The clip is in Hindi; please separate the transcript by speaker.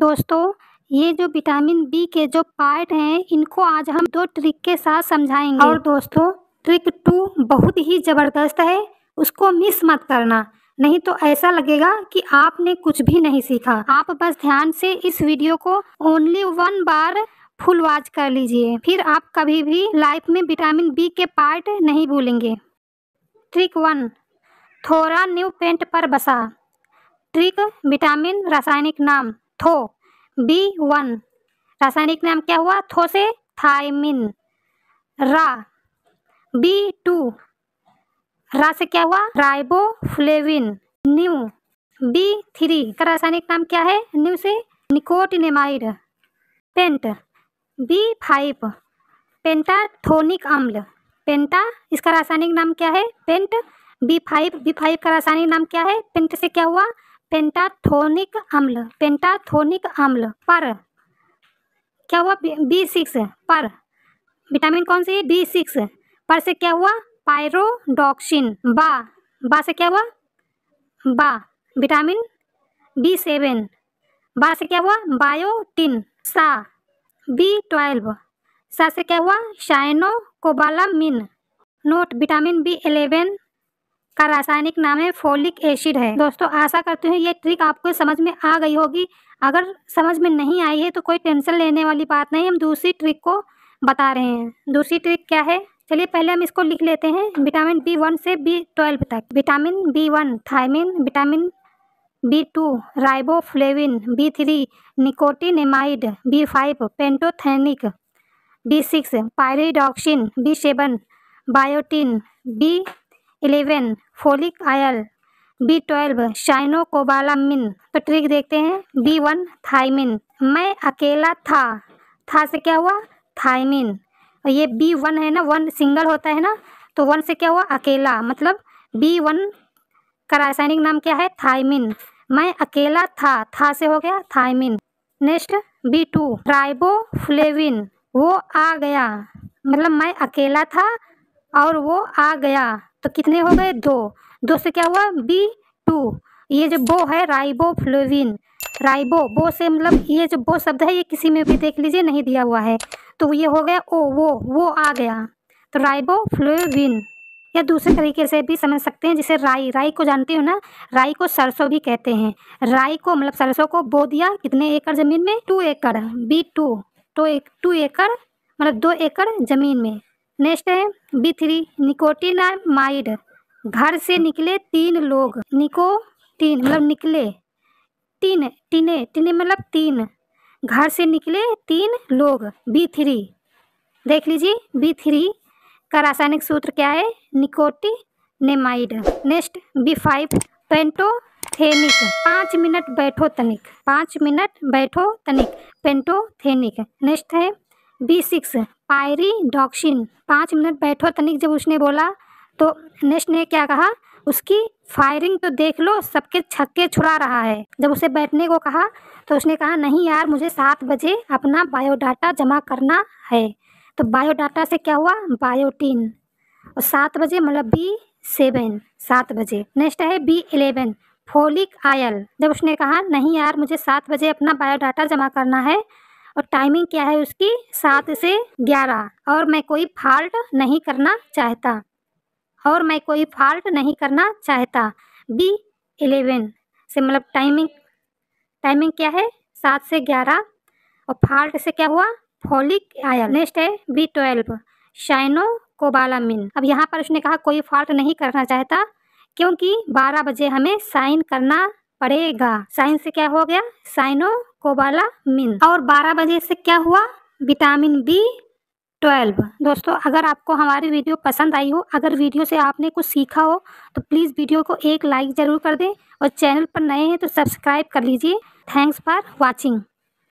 Speaker 1: दोस्तों ये जो विटामिन बी के जो पार्ट हैं इनको आज हम दो ट्रिक के साथ समझाएंगे और दोस्तों ट्रिक टू बहुत ही ज़बरदस्त है उसको मिस मत करना नहीं तो ऐसा लगेगा कि आपने कुछ भी नहीं सीखा आप बस ध्यान से इस वीडियो को ओनली वन बार फुल वॉच कर लीजिए फिर आप कभी भी लाइफ में विटामिन बी के पार्ट नहीं भूलेंगे ट्रिक वन थोड़ा न्यू पेंट पर बसा ट्रिक विटामिन रासायनिक नाम थो बी वन रासायनिक नाम क्या हुआ थो से थायमिन रा बी टू रा से क्या हुआ फ्लेविन न्यू बी थ्री का रासायनिक नाम क्या है न्यू से nicotinamide paint B five pantothenic अम्ल पेंटा इसका रासायनिक नाम क्या है paint B five B five का रासायनिक नाम क्या है पेंट से क्या हुआ पेंटाथोनिक अम्ल पेंटाथोनिक अम्ल पर क्या हुआ बी सिक्स पर विटामिन कौन सी है बी सिक्स पर से क्या हुआ पायरोडॉक्सिन बा बा से क्या हुआ बा विटामिन बी सेवन बा से क्या हुआ बायोटिन सा बी ट्वेल्व सा से क्या हुआ cyanocobalamin note vitamin B eleven इसका रासायनिक नाम है फोलिक एसिड है दोस्तों आशा करते हैं ये ट्रिक आपको समझ में आ गई होगी अगर समझ में नहीं आई है तो कोई टेंशन लेने वाली बात नहीं हम दूसरी ट्रिक को बता रहे हैं दूसरी ट्रिक क्या है चलिए पहले हम इसको लिख लेते हैं विटामिन बी वन से बी ट्वेल्व तक vitamin B one thiamine vitamin B two riboflavin B three nicotinamide B five pantothenic B six pyridoxine B seven biotin B eleven folic आयल बी ट्वेल्व शाइनोकोबालामिन तो ट्रिक देखते हैं बी वन थाइमिन मैं अकेला था था से क्या हुआ थाइमिन और ये बी वन है ना वन सिंगल होता है ना तो वन से क्या हुआ अकेला मतलब बी वन का रासायनिक नाम क्या है थाइमिन मैं अकेला था था से हो गया thiamine next B two riboflavin वो आ गया मतलब मैं अकेला था और वो आ गया तो कितने हो गए दो दो से क्या हुआ बी टू ये जो बो है राइबो फ्लोविन राइबो बो से मतलब ये जो बो शब्द है ये किसी में भी देख लीजिए नहीं दिया हुआ है तो ये हो गया ओ वो वो आ गया तो राइबो फ्लोविन या दूसरे तरीके से भी समझ सकते हैं जैसे राई राई को जानते हो ना राई को सरसों भी कहते हैं राई को मतलब सरसों को बो दिया कितने एकड़ ज़मीन में टू एकड़ बी टू टू तो एक टू एकड़ मतलब दो एकड़ ज़मीन में नेक्स्ट है बी थ्री निकोटिनामाइड घर से निकले तीन लोग निको तीन मतलब निकले तीन टीने टीने मतलब तीन घर से निकले तीन लोग बी थ्री देख लीजिए बी थ्री का रासायनिक सूत्र क्या है nicotinamide next B five pantothenic पाँच मिनट बैठो तनिक पाँच मिनट बैठो तनिक पेंटोथेनिक नेक्स्ट है बी सिक्स पायरी डॉक्शिन पाँच मिनट बैठो तनिक जब उसने बोला तो नेक्स्ट ने क्या कहा उसकी फायरिंग तो देख लो सबके छक्के छुड़ा रहा है जब उसे बैठने को कहा तो उसने कहा नहीं यार मुझे सात बजे अपना बायोडाटा जमा करना है तो बायोडाटा से क्या हुआ बायोटीन और सात बजे मतलब बी सेवन सात बजे नेक्स्ट है बी एलेवन फोलिक आयल जब उसने कहा नहीं यार मुझे सात बजे अपना बायोडाटा जमा करना है और टाइमिंग क्या है उसकी सात से ग्यारह और मैं कोई फॉल्ट नहीं करना चाहता और मैं कोई फॉल्ट नहीं करना चाहता बी एलेवन से मतलब टाइमिंग टाइमिंग क्या है सात से ग्यारह और फॉल्ट से क्या हुआ फॉलिक आयल नेक्स्ट है बी ट्वेल्व शाइनो कोबालामिन अब यहाँ पर उसने कहा कोई फॉल्ट नहीं करना चाहता क्योंकि बारह बजे हमें साइन करना पड़ेगा साइन से क्या हो गया साइनो कोबाला मिन और 12 बजे से क्या हुआ विटामिन बी ट्वेल्व दोस्तों अगर आपको हमारी वीडियो पसंद आई हो अगर वीडियो से आपने कुछ सीखा हो तो प्लीज़ वीडियो को एक लाइक ज़रूर कर दें और चैनल पर नए हैं तो सब्सक्राइब कर लीजिए थैंक्स फॉर वॉचिंग